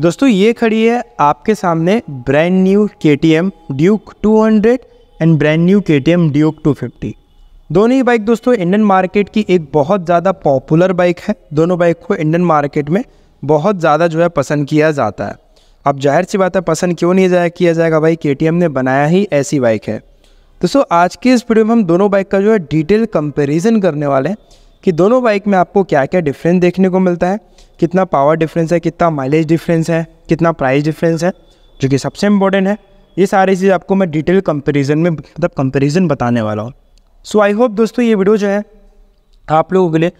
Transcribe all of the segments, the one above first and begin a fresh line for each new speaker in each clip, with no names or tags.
दोस्तों ये खड़ी है आपके सामने brand new K T M Duke two hundred and brand new K T M Duke two fifty दोनों ही बाइक दोस्तों इंडियन मार्केट की एक बहुत ज़्यादा पॉपुलर बाइक है दोनों बाइक को इंडियन मार्केट में बहुत ज़्यादा जो है पसंद किया जाता है अब जाहिर सी बात है पसंद क्यों नहीं जाया किया जाएगा भाई के ने बनाया ही ऐसी बाइक है दोस्तों आज के इस वीडियो में हम दोनों बाइक का जो है डिटेल कंपेरिजन करने वाले हैं कि दोनों बाइक में आपको क्या क्या डिफरेंस देखने को मिलता है कितना पावर डिफरेंस है कितना माइलेज डिफरेंस है कितना प्राइस डिफरेंस है जो कि सबसे इम्पोर्टेंट है ये सारी चीज़ आपको मैं डिटेल कंपेरिजन में मतलब कंपेरिजन बताने वाला हूँ सो आई होप दोस्तों ये वीडियो जो है आप लोगों के लिए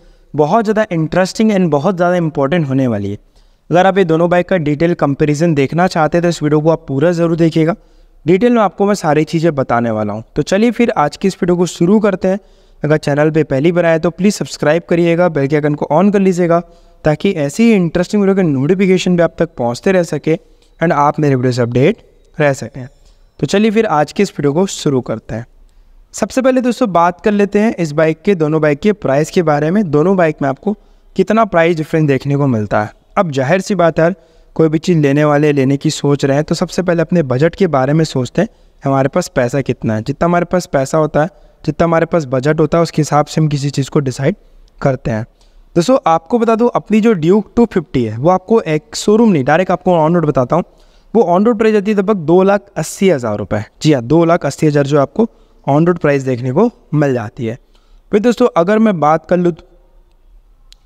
बहुत ज़्यादा इंटरेस्टिंग एंड बहुत ज़्यादा इंपॉर्टेंट होने वाली है अगर आप ये दोनों बाइक का डिटेल कंपेरिजन देखना चाहते हैं तो इस वीडियो को आप पूरा ज़रूर देखिएगा डिटेल में आपको मैं सारी चीज़ें बताने वाला हूँ तो चलिए फिर आज की इस वीडियो को शुरू करते हैं अगर चैनल पे पहली बार आए तो प्लीज़ सब्सक्राइब करिएगा बेल के आइकन को ऑन कर लीजिएगा ताकि ऐसी ही इंटरेस्टिंग वीडियो के नोटिफिकेशन भी आप तक पहुँचते रह सके एंड आप मेरे वीडियो से अपडेट रह सकें तो चलिए फिर आज के इस वीडियो को शुरू करते हैं सबसे पहले दोस्तों बात कर लेते हैं इस बाइक के दोनों बाइक के प्राइस के बारे में दोनों बाइक में आपको कितना प्राइस डिफरेंस देखने को मिलता है अब जाहिर सी बात है कोई भी चीज़ लेने वाले लेने की सोच रहे हैं तो सबसे पहले अपने बजट के बारे में सोचते हैं हमारे पास पैसा कितना है जितना हमारे पास पैसा होता है जितना हमारे पास बजट होता है उसके हिसाब से हम किसी चीज़ को डिसाइड करते हैं दोस्तों आपको बता दूँ अपनी जो ड्यूक टू फिफ्टी है वो आपको एक शोरूम नहीं डायरेक्ट आपको ऑन रोड बताता हूँ वो ऑन रोड प्राइस जाती है लगभग दो लाख अस्सी हज़ार रुपये जी हाँ दो लाख अस्सी हज़ार जो आपको ऑन रोड प्राइस देखने को मिल जाती है फिर दोस्तों अगर मैं बात कर लूँ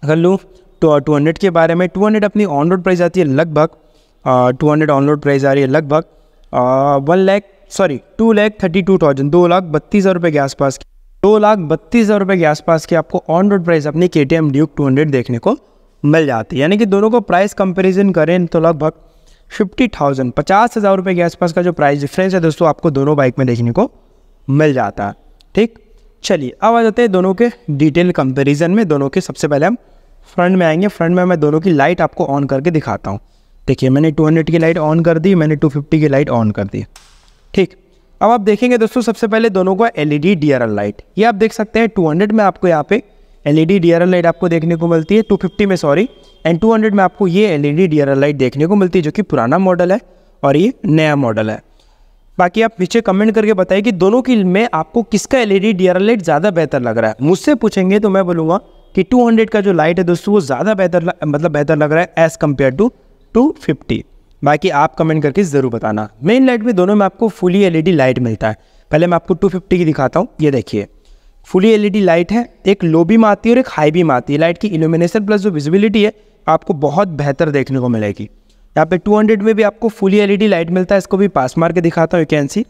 कर लूँ तो टू हंड्रेड के बारे में टू हंड्रेड अपनी ऑन रोड प्राइस आती है लगभग two hundred on road price आ रही है लगभग one lakh sorry two lakh thirty two thousand दो लाख बत्तीस हज़ार रुपये के आसपास की दो लाख बत्तीस हज़ार रुपये के आसपास की आपको ऑन रोड प्राइस अपनी K T M Duke two hundred देखने को मिल जाती है यानी कि दोनों को प्राइस कंपेरिजन करें तो लगभग फिफ्टी थाउजेंड पचास हज़ार रुपये के आसपास का जो प्राइस डिफरेंस है दोस्तों आपको दोनों बाइक में देखने को मिल जाता है ठीक चलिए अब आ जाते हैं दोनों के डिटेल कंपेरिजन में दोनों के सबसे पहले हम फ्रंट में आएंगे फ्रंट में मैं दोनों की लाइट आपको ऑन करके दिखाता हूँ देखिए मैंने 200 की लाइट ऑन कर दी मैंने 250 की लाइट ऑन कर दी ठीक अब आप देखेंगे दोस्तों सबसे पहले दोनों का एल ई लाइट ये आप देख सकते हैं 200 में आपको यहाँ पे एल ई लाइट आपको देखने को मिलती है 250 में सॉरी एंड 200 में आपको ये एल ई लाइट देखने को मिलती है जो कि पुराना मॉडल है और ये नया मॉडल है बाकी आप पीछे कमेंट करके बताइए कि दोनों की में आपको किसका एल ई लाइट ज़्यादा बेहतर लग रहा है मुझसे पूछेंगे तो मैं बोलूँगा कि 200 का जो लाइट है दोस्तों वो ज़्यादा बेहतर मतलब बेहतर लग रहा है एज़ कम्पेयर टू 250 बाकी आप कमेंट करके ज़रूर बताना मेन लाइट में दोनों में आपको फुली एलईडी लाइट मिलता है पहले मैं आपको 250 की दिखाता हूँ ये देखिए फुली एलईडी लाइट है एक लो बीम आती है और एक हाई में आती है लाइट की इल्यूमिनेशन प्लस जो विजिबिलिटी है आपको बहुत बेहतर देखने को मिलेगी यहाँ पे 200 में भी आपको फुली एल लाइट मिलता है इसको भी पास मार के दिखाता हूँ यू कैन सी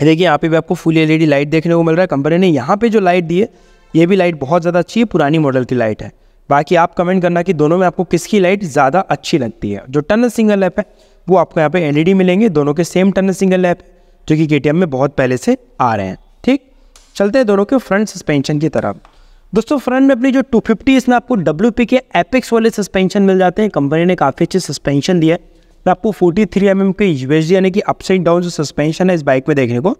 देखिए यहाँ पे भी आपको फुल एल लाइट देखने को मिल रहा है कंपनी ने यहाँ पे जो लाइट दी है ये भी लाइट बहुत ज़्यादा अच्छी है पुरानी मॉडल की लाइट है बाकी आप कमेंट करना कि दोनों में आपको किसकी लाइट ज़्यादा अच्छी लगती है जो टनल सिंगल लैप है वो आपको यहाँ पे एलईडी e मिलेंगे दोनों के सेम टनल सिंगल लैप जो कि के में बहुत पहले से आ रहे हैं ठीक चलते हैं दोनों के फ्रंट सस्पेंशन की तरफ दोस्तों फ्रंट में अपनी जो टू फिफ्टी इसमें आपको डब्ल्यू के एपेक्स वाले सस्पेंशन मिल जाते हैं कंपनी ने काफ़ी अच्छे सस्पेंशन दिया है आपको forty three M K US यानी कि अपसाइड डाउन जो सस्पेंशन है इस बाइक में देखने को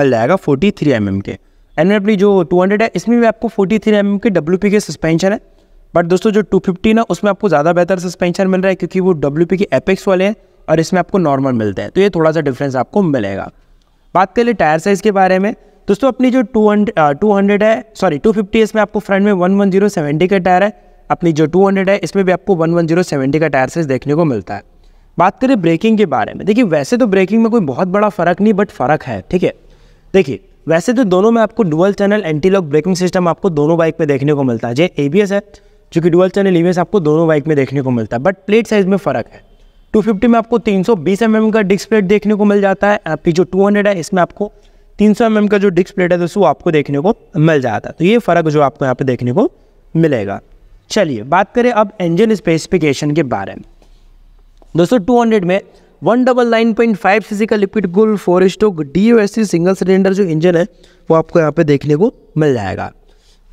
मिल जाएगा forty three M K and अपनी जो टू है इसमें भी आपको फोर्टी थ्री के डब्ल्यू के सस्पेंशन है बट दोस्तों जो 250 ना उसमें आपको ज़्यादा बेहतर सस्पेंशन मिल रहा है क्योंकि वो डब्ल्यू के एपेक्स वाले हैं और इसमें आपको नॉर्मल मिलते हैं तो ये थोड़ा सा डिफरेंस आपको मिलेगा बात करें टायर साइज़ के बारे में दोस्तों अपनी जो टू टू हंड्रेड है सॉरी टू फिफ्टी इसमें आपको फ्रंट में वन वन जीरो सेवेंटी का टायर है अपनी जो टू हंड्रेड है इसमें भी आपको वन वन जीरो सेवेंटी का टायर साइज़ देखने को मिलता है बात करें ब्रेकिंग के बारे में देखिए वैसे तो ब्रेकिंग में कोई बहुत बड़ा फ़र्क नहीं बट फ़र्क है ठीक है देखिए वैसे तो दोनों में आपको dual channel anti lock braking system आपको दोनों बाइक पे देखने को मिलता है जे ए है जो कि डुअल चैनल ईवीएस आपको दोनों बाइक में देखने को मिलता है बट प्लेट साइज में फ़र्क है 250 में आपको 320 सौ mm का डिस्क प्लेट देखने को मिल जाता है आपकी जो 200 है इसमें आपको 300 सौ mm का जो डिस्क प्लेट है दोस्तों आपको देखने को मिल जाता है तो ये फ़र्क जो आपको यहाँ पे देखने को मिलेगा चलिए बात करें अब इंजन स्पेसिफिकेशन के बारे में दोस्तों टू में one double nine point five C का liquid cooled four stroke D single cylinder जो इंजन है वो आपको यहाँ पे देखने को मिल जाएगा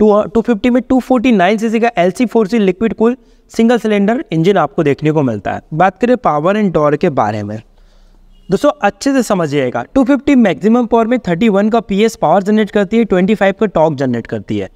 टू फिफ्टी में टू फोर्टी नाइन सी का L C four C liquid cool single cylinder engine आपको देखने को मिलता है बात करें पावर एंड टॉर के बारे में दोस्तों अच्छे से समझिएगा 250 मैक्सिमम पावर में 31 का पीएस पावर जनरेट करती है 25 का टॉक जनरेट करती है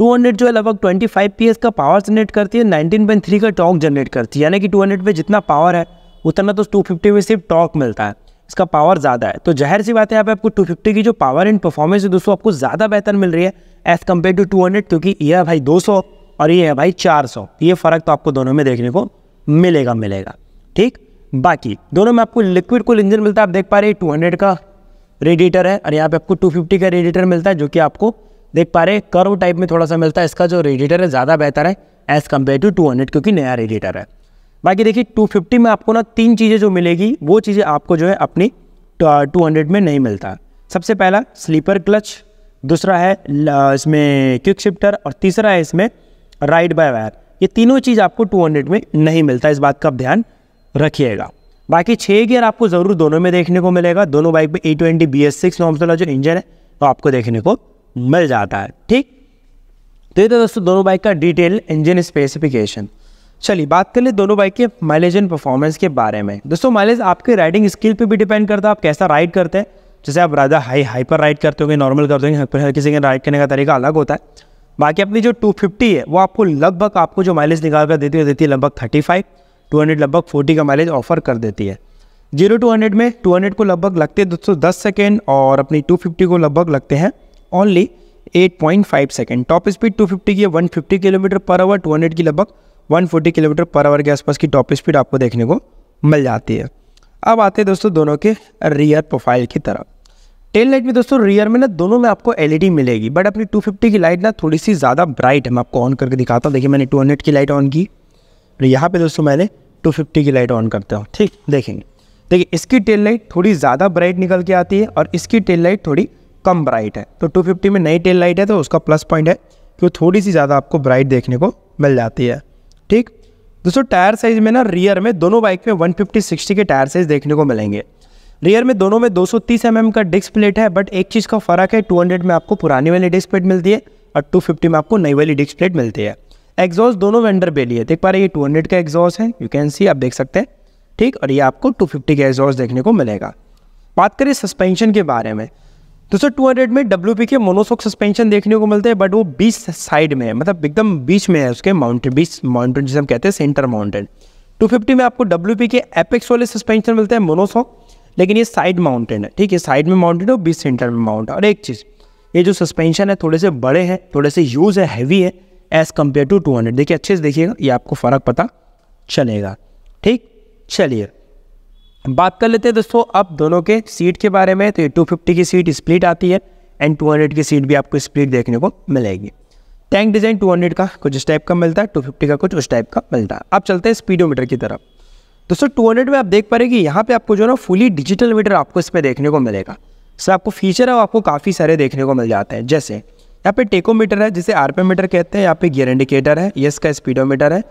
200 जो है लगभग 25 पीएस का पावर जनरेट करती है 19.3 का टॉक जनरेट करती है यानी कि 200 में जितना पावर है उतना तो 250 में सिर्फ टॉक मिलता है इसका पावर ज़्यादा है तो जाहिर सी बात है यहाँ पर आपको 250 की जो पावर एंड परफॉर्मेंस है दोस्तों आपको ज़्यादा बेहतर मिल रही है as compare to two hundred क्योंकि यह भाई दो सौ और ये है भाई चार सौ ये फ़र्क तो आपको दोनों में देखने को मिलेगा मिलेगा ठीक बाकी दोनों में आपको लिक्विड कूल इंजन मिलता है आप देख पा रहे टू हंड्रेड का रेडिएटर है और यहाँ पे आपको टू फिफ्टी का रेडिएटर मिलता है जो कि आपको देख पा रहे कर्व टाइप में थोड़ा सा मिलता है इसका जो रेडिएटर है ज़्यादा बेहतर है as compare to two hundred क्योंकि नया रेडिएटर है बाकी देखिए टू फिफ्टी में आपको ना तीन चीज़ें जो मिलेगी वो चीज़ें आपको जो है अपनी टू हंड्रेड में नहीं मिलता सबसे पहला स्लीपर क्लच दूसरा है इसमें क्विक शिफ्टर और तीसरा है इसमें राइड बाय वायर ये तीनों चीज़ आपको 200 में नहीं मिलता इस बात का आप ध्यान रखिएगा बाकी छः गियर आपको ज़रूर दोनों में देखने को मिलेगा दोनों बाइक पे A twenty B S six norms वाला जो इंजन है वो आपको देखने को मिल जाता है ठीक तो ये तो दोस्तों दोनों बाइक का डिटेल इंजन स्पेसिफिकेशन चलिए बात कर ले दोनों बाइक के माइलेज एंड परफॉर्मेंस के बारे में दोस्तों माइलेज आपके राइडिंग स्किल पर भी डिपेंड करता है आप कैसा राइड करते हैं जैसे आप ज़्यादा हाई हाई पर राइड करते होंगे नॉर्मल करते होंगे हर किसी के राइड करने का तरीका अलग होता है बाकी अपनी जो 250 है वो आपको लगभग आपको जो माइलेज निकाल कर देती है देती है लगभग 35, 200 लगभग 40 का माइलेज ऑफर कर देती है जीरो टू हंड्रेड में टू हंड्रेड को लगभग लगते हैं दोस्तों दस सेकेंड और अपनी टू फिफ्टी को लगभग लगते हैं only eight point five second top speed two fifty की है one fifty kilometre per hour two hundred की लगभग वन किलोमीटर पर आवर के आसपास की टॉप स्पीड आपको देखने को मिल जाती है अब आते हैं दोस्तों दोनों के रियर प्रोफाइल की तरफ टेल लाइट में दोस्तों रियर में ना दोनों में आपको एलईडी e मिलेगी बट अपनी 250 की लाइट ना थोड़ी सी ज़्यादा ब्राइट है मैं आपको ऑन करके दिखाता हूँ देखिए मैंने 200 की लाइट ऑन की और तो यहाँ पे दोस्तों मैंने 250 की लाइट ऑन करता हूँ ठीक देखेंगे देखिए इसकी टेल लाइट थोड़ी ज़्यादा ब्राइट निकल के आती है और इसकी टेल लाइट थोड़ी कम ब्राइट है तो टू में नई टेल लाइट है तो उसका प्लस पॉइंट है कि वो थोड़ी सी ज़्यादा आपको ब्राइट देखने को मिल जाती है ठीक दोस्तों टायर साइज़ में ना रियर में दोनों बाइक में वन फिफ्टी के टायर साइज़ देखने को मिलेंगे रियर में दोनों में 230 mm का डिस्क प्लेट है बट एक चीज़ का फ़र्क है 200 में आपको पुरानी वाली डिस्क प्लेट मिलती है और 250 में आपको नई वाली डिस्क प्लेट मिलती है एग्जॉस्ट दोनों वेंडर बेली है देख पा रहे ये 200 का एग्जॉस्ट है यू कैन सी आप देख सकते हैं ठीक और ये आपको 250 का एग्जॉस्ट देखने को मिलेगा बात करें सस्पेंशन के बारे में तो सर टू में डब्ल्यू के मोनोसोक सस्पेंशन देखने को मिलते हैं बट वो बीच साइड में है मतलब एकदम बीच में है उसके माउंटेन बीच माउंटेन जिसे हम कहते हैं सेंटर माउंटेन टू में आपको डब्ल्यू के एपेक्स वाले सस्पेंशन मिलते हैं मोनोसॉक लेकिन ये साइड माउंटेड है ठीक है साइड में माउंटेड है और बीच सेंटर में माउंट है और एक चीज़ ये जो सस्पेंशन है थोड़े से बड़े हैं थोड़े से यूज़ है हैवी है एज़ कम्पेयर टू टू देखिए अच्छे से देखिएगा ये आपको फ़र्क पता चलेगा ठीक चलिए बात कर लेते हैं दोस्तों अब दोनों के सीट के बारे में तो ये 250 की सीट स्प्लिट आती है एंड 200 की सीट भी आपको स्प्लिट देखने को मिलेगी टैंक डिज़ाइन 200 का कुछ इस टाइप का मिलता है 250 का कुछ उस टाइप का मिलता है अब चलते हैं स्पीडोमीटर की तरफ दोस्तों टू हंड्रेड में आप देख पा रहे कि यहाँ पे आपको जो है ना फुली डिजिटल मीटर आपको इस पर देखने को मिलेगा सर आपको फीचर है आपको काफ़ी सारे देखने को मिल जाते हैं जैसे यहाँ पे टेकोमीटर है जिसे मीटर कहते हैं यहाँ पे गियर इंडिकेटर है यस का स्पीडोमीटर है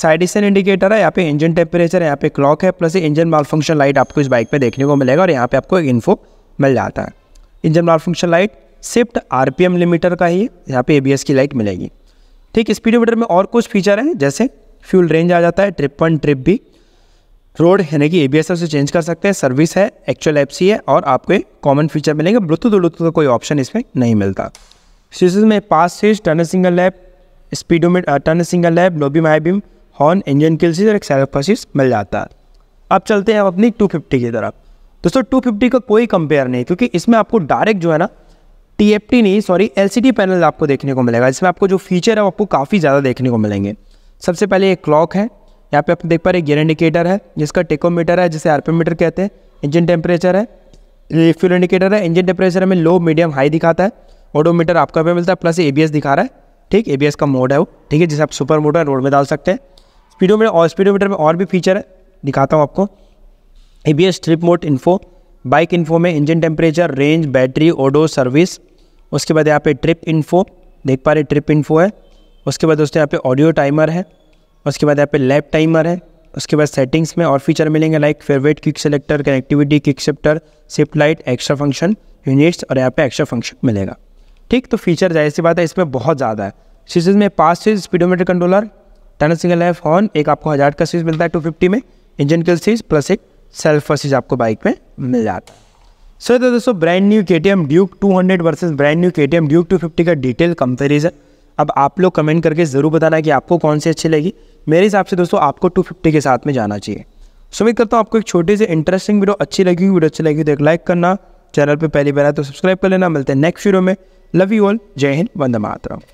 साइडिसन इंडिकेटर है यहाँ पे इंजन टेम्परेचर है यहाँ पे क्लॉक है plus engine malfunction light आपको इस बाइक पे देखने को मिलेगा और यहाँ पे आपको एक इन्फो मिल जाता है engine malfunction light shift M limiter का ही यहाँ पे एबीएस की लाइट मिलेगी ठीक स्पीडोमीटर में और कुछ फीचर हैं जैसे फ्यूल रेंज आ जाता है ट्रिप वन ट्रिप भी रोड यानी कि ए बी एस उसे चेंज कर सकते हैं सर्विस है एक्चुअल एफ है और आपको कॉमन फीचर मिलेंगे ब्लूटूथ ब्लूटूथ का कोई ऑप्शन इसमें नहीं मिलता सीज़ में pass switch turn signal lamp speedometer turn signal lamp low beam high horn engine kill switch और एक सैलफा सीज मिल जाता है अब चलते हैं अपनी फिफ्टी की तरफ दोस्तों 250 का कोई कंपेयर नहीं क्योंकि इसमें आपको डायरेक्ट जो है ना टी नहीं सॉरी एल पैनल आपको देखने को मिलेगा इसमें आपको जो फीचर है वो आपको काफ़ी ज़्यादा देखने को मिलेंगे सबसे पहले एक क्लॉक है यहाँ पे आप देख पा रहे गियर इंडिकेटर है जिसका टेकोमीटर है जिसे मीटर कहते हैं इंजन टेम्परेचर है फ्यूल इंडिकेटर है इंजन टेम्परेचर हमें लो मीडियम हाई दिखाता है ऑडोमीटर आपका भी मिलता है प्लस ए दिखा रहा है ठीक ए का मोड है वो ठीक है जिसे आप सुपर मोटर रोड में डाल सकते हैं स्पीडोमीटर और स्पीडोमीटर में और भी फीचर है दिखाता हूँ आपको A B S trip mode info bike info में engine temperature range battery odo service उसके बाद यहाँ पे ट्रिप इन्फो देख पा रहे ट्रिप इन्फो है उसके बाद दोस्तों यहाँ पे ऑडियो टाइमर है उसके बाद यहाँ पे लैप टाइमर है उसके बाद सेटिंग्स में और फीचर मिलेंगे like favourite kick selector connectivity kick सेप्टर shift light extra function units और यहाँ पे एक्स्ट्रा फंक्शन मिलेगा ठीक तो फीचर जाहिर सी बात है इसमें बहुत ज़्यादा है स्विचेज में पाँच switch speedometer controller turn signal life horn एक आपको हज़ार का सीज मिलता है टू फिफ्टी में इंजन कल सीज प्लस एक सेल्फ सीज आपको बाइक में मिल जाता है सो तो दोस्तों brand new K T M Duke two hundred versus brand new K T M Duke two fifty का डिटेल कंपेरिजन अब आप लोग कमेंट करके ज़रूर बताना कि आपको कौन सी अच्छी लगी मेरे हिसाब से दोस्तों आपको टू फिफ्टी के साथ में जाना चाहिए सुमित करता हूँ आपको एक छोटी सी इंटरेस्टिंग वीडियो अच्छी लगी वीडियो अच्छी लगी तो एक लाइक करना चैनल पर पहली बार आए तो सब्सक्राइब कर लेना मिलते हैं नेक्स्ट वीडियो में लव यू ऑल जय हिंद वंदे मातरम